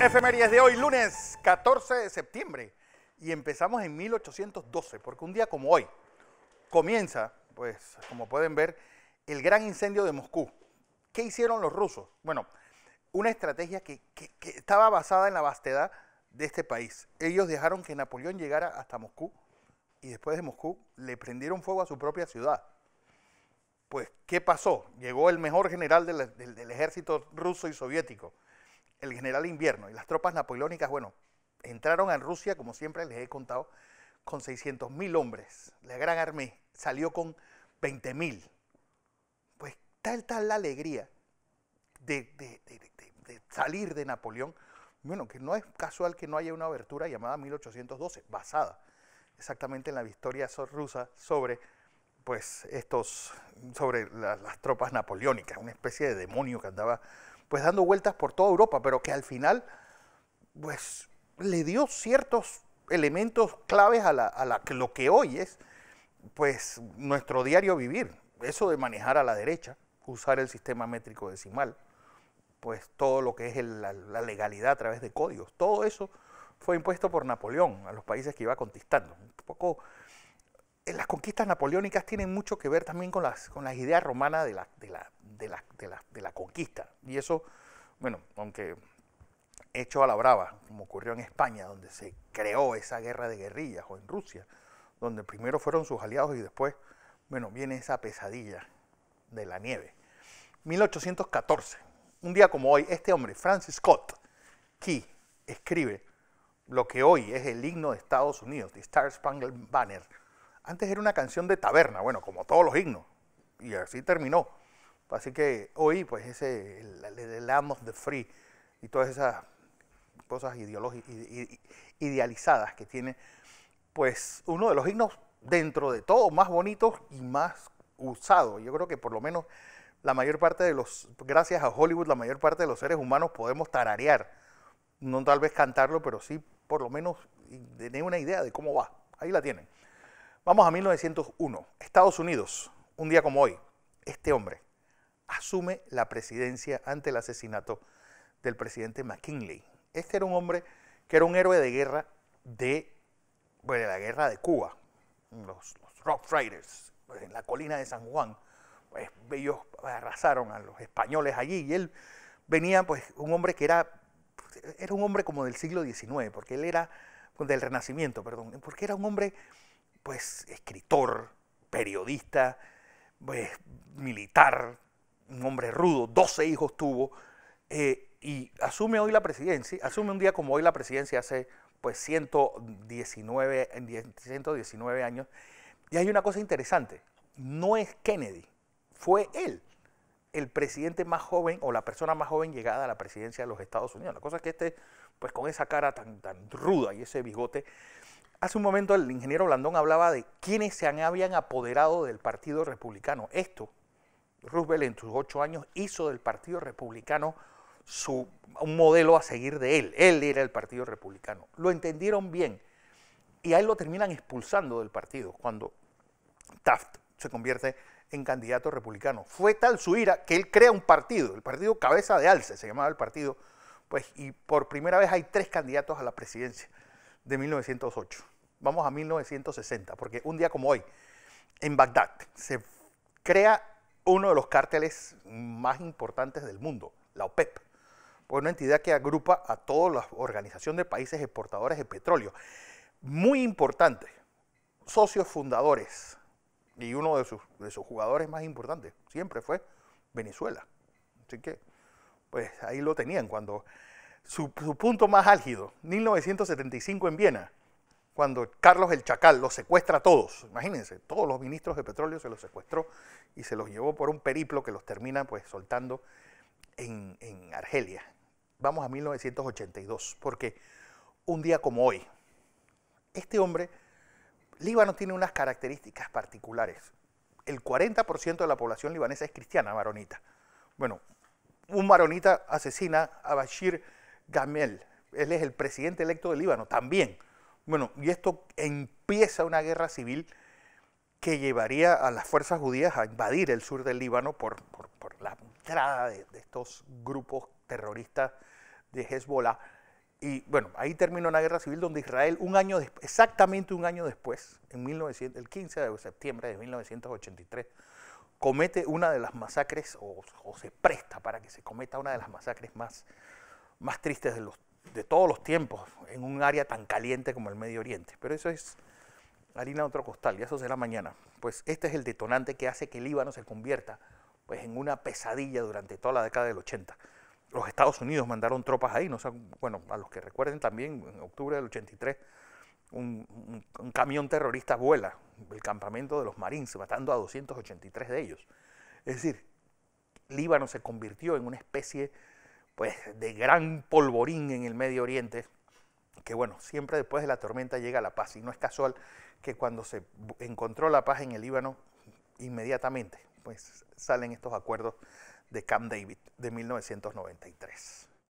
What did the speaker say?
Efemérides de hoy, lunes 14 de septiembre. Y empezamos en 1812, porque un día como hoy comienza, pues como pueden ver, el gran incendio de Moscú. ¿Qué hicieron los rusos? Bueno, una estrategia que, estaba basada en la vastedad de este país. Ellos dejaron que Napoleón llegara hasta Moscú y después de Moscú le prendieron fuego a su propia ciudad. Pues, ¿qué pasó? Llegó el mejor general del ejército ruso y soviético, el general Invierno y las tropas napoleónicas, bueno, entraron a Rusia, como siempre les he contado, con 600.000 hombres. La gran armée salió con 20.000. Pues tal, tal la alegría de, salir de Napoleón. Bueno, que no es casual que no haya una abertura llamada 1812, basada exactamente en la victoria rusa sobre pues estos sobre las tropas napoleónicas, una especie de demonio que andaba pues dando vueltas por toda Europa, pero que al final pues le dio ciertos elementos claves a, lo que hoy es pues nuestro diario vivir, eso de manejar a la derecha, usar el sistema métrico decimal, pues todo lo que es la, legalidad a través de códigos, todo eso fue impuesto por Napoleón a los países que iba conquistando. Un poco, eh, las conquistas napoleónicas tienen mucho que ver también con las, ideas romanas de la, conquista. Y eso, bueno, aunque hecho a la brava, como ocurrió en España, donde se creó esa guerra de guerrillas, o en Rusia, donde primero fueron sus aliados y después, bueno, viene esa pesadilla de la nieve. 1814, un día como hoy, este hombre, Francis Scott Key, escribe lo que hoy es el himno de Estados Unidos, The Star Spangled Banner. Antes era una canción de taberna, bueno, como todos los himnos, y así terminó. Pues así que hoy, pues, ese, el, el of the Free y todas esas cosas ideológicas, idealizadas que tiene, pues, uno de los himnos dentro de todo más bonitos y más usados. Yo creo que por lo menos la mayor parte de los, gracias a Hollywood, la mayor parte de los seres humanos podemos tararear. No tal vez cantarlo, pero sí por lo menos tener una idea de cómo va. Ahí la tienen. Vamos a 1901. Estados Unidos, un día como hoy, este hombre, asume la presidencia ante el asesinato del presidente McKinley. Este era un hombre que era un héroe de guerra de, la guerra de Cuba, los, los Rough Riders, pues, en la colina de San Juan. Pues, ellos arrasaron a los españoles allí y él venía, pues, un hombre que era, era un hombre como del siglo XIX, porque él era, pues, del Renacimiento, perdón, porque era un hombre, pues, escritor, periodista, pues, militar, un hombre rudo, 12 hijos tuvo, eh, y asume hoy la presidencia, asume un día como hoy la presidencia hace pues 119, 119 años, y hay una cosa interesante, no es Kennedy, fue él el presidente más joven o la persona más joven llegada a la presidencia de los Estados Unidos. La cosa es que este, pues con esa cara tan, tan ruda y ese bigote, hace un momento el ingeniero Blandón hablaba de quienes se habían apoderado del Partido Republicano. Esto Roosevelt en sus ocho años hizo del Partido Republicano su, un modelo a seguir de él. Él era el Partido Republicano. Lo entendieron bien y ahí lo terminan expulsando del partido cuando Taft se convierte en candidato republicano. Fue tal su ira que él crea un partido, el partido Cabeza de Alce se llamaba el partido, pues, y por primera vez hay tres candidatos a la presidencia de 1908. Vamos a 1960, porque un día como hoy, en Bagdad, se crea uno de los cárteles más importantes del mundo, la OPEP, e pues una entidad que agrupa a toda la organización de países exportadores de petróleo. Muy importante, socios fundadores, y uno de sus, jugadores más importantes siempre fue Venezuela. Así que, pues ahí lo tenían cuando su, su punto más álgido, 1975 en Viena, cuando Carlos el Chacal los secuestra a todos, imagínense, todos los ministros de petróleo se los secuestró y se los llevó por un periplo que los termina pues soltando en, en Argelia. Vamos a 1982, porque un día como hoy, este hombre, Líbano tiene unas características particulares. El 40% de la población libanesa es cristiana maronita. Bueno, un maronita asesina a Bashir Gamel, él es el presidente electo de Líbano también bueno, y esto empieza una guerra civil que llevaría a las fuerzas judías a invadir el sur del Líbano por, la entrada de, estos grupos terroristas de Hezbollah. Y bueno, ahí terminó una guerra civil donde Israel, un año exactamente un año después, en el 15 de septiembre de 1983, comete una de las masacres o, se presta para que se cometa una de las masacres más, más tristes de los de todos los tiempos en un área tan caliente como el Medio Oriente. Pero eso es harina de otro costal, y eso será mañana. Pues este es el detonante que hace que Líbano se convierta pues, en una pesadilla durante toda la década del 80. Los Estados Unidos mandaron tropas ahí, no bueno, a los que recuerden también, en octubre del 83, un, camión terrorista vuela el campamento de los Marines, matando a 283 de ellos. Es decir, Líbano se convirtió en una especie pues, de gran polvorín en el Medio Oriente, que bueno, siempre después de la tormenta llega la paz, y no es casual que cuando se encontró la paz en el Líbano, inmediatamente pues, salen estos acuerdos de Camp David de 1993.